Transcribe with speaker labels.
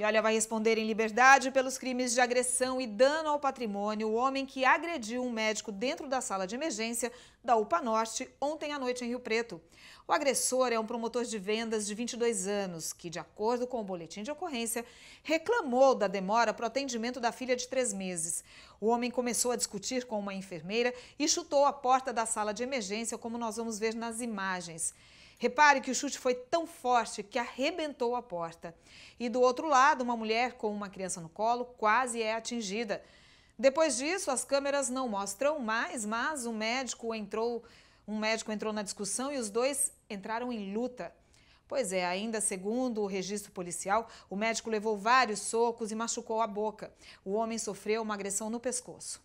Speaker 1: E olha, vai responder em liberdade pelos crimes de agressão e dano ao patrimônio o homem que agrediu um médico dentro da sala de emergência da UPA Norte ontem à noite em Rio Preto. O agressor é um promotor de vendas de 22 anos que, de acordo com o boletim de ocorrência, reclamou da demora para o atendimento da filha de três meses. O homem começou a discutir com uma enfermeira e chutou a porta da sala de emergência, como nós vamos ver nas imagens. Repare que o chute foi tão forte que arrebentou a porta. E do outro lado, uma mulher com uma criança no colo quase é atingida. Depois disso, as câmeras não mostram mais, mas um médico entrou, um médico entrou na discussão e os dois entraram em luta. Pois é, ainda segundo o registro policial, o médico levou vários socos e machucou a boca. O homem sofreu uma agressão no pescoço.